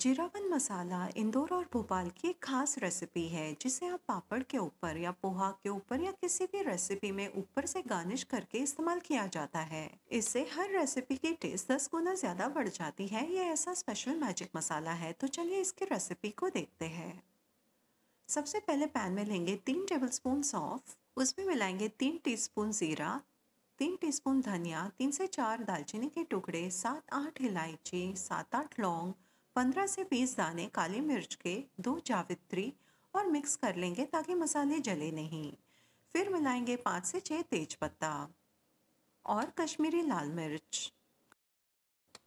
जीरावन मसाला इंदौर और भोपाल की एक खास रेसिपी है जिसे आप पापड़ के ऊपर या पोहा के ऊपर या किसी भी रेसिपी में ऊपर से गार्निश करके इस्तेमाल किया जाता है इससे हर रेसिपी की टेस्ट दस गुना ज्यादा बढ़ जाती है यह ऐसा स्पेशल मैजिक मसाला है तो चलिए इसकी रेसिपी को देखते हैं सबसे पहले पैन में लेंगे तीन टेबल स्पून सौंफ उसमें मिलाएंगे तीन स्पून ज़ीरा तीन स्पून धनिया तीन से चार दालचीनी के टुकड़े सात आठ इलायची सात आठ लौंग पंद्रह से बीस दाने काली मिर्च के दो जावित्री और मिक्स कर लेंगे ताकि मसाले जले नहीं फिर मिलाएंगे पाँच से छः तेज पत्ता और कश्मीरी लाल मिर्च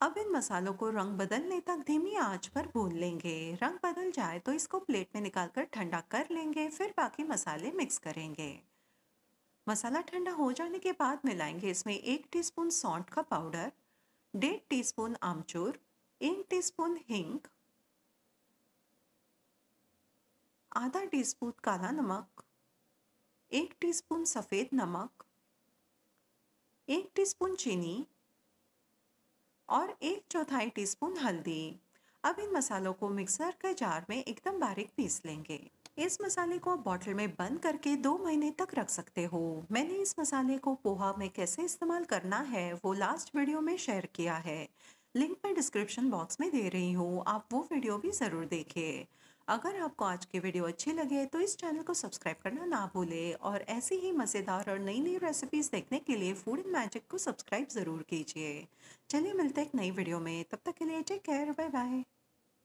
अब इन मसालों को रंग बदलने तक धीमी आंच पर भून लेंगे रंग बदल जाए तो इसको प्लेट में निकालकर ठंडा कर लेंगे फिर बाकी मसाले मिक्स करेंगे मसाला ठंडा हो जाने के बाद मिलाएंगे इसमें एक टीस्पून सौंठ का पाउडर डेढ़ टीस्पून आमचूर एक टीस्पून हिंग आधा टीस्पून काला नमक एक टीस्पून सफ़ेद नमक एक टीस्पून चीनी और एक चौथाई टीस्पून हल्दी अब इन मसालों को मिक्सर के जार में एकदम बारीक पीस लेंगे इस मसाले को आप बॉटल में बंद करके दो महीने तक रख सकते हो मैंने इस मसाले को पोहा में कैसे इस्तेमाल करना है वो लास्ट वीडियो में शेयर किया है लिंक मैं डिस्क्रिप्शन बॉक्स में दे रही हूँ आप वो वीडियो भी ज़रूर देखें अगर आपको आज की वीडियो अच्छी लगे तो इस चैनल को सब्सक्राइब करना ना भूलें और ऐसी ही मज़ेदार और नई नई रेसिपीज़ देखने के लिए फूड एंड मैजिक को सब्सक्राइब ज़रूर कीजिए चलिए मिलते हैं एक नई वीडियो में तब तक के लिए टेक केयर बाय बाय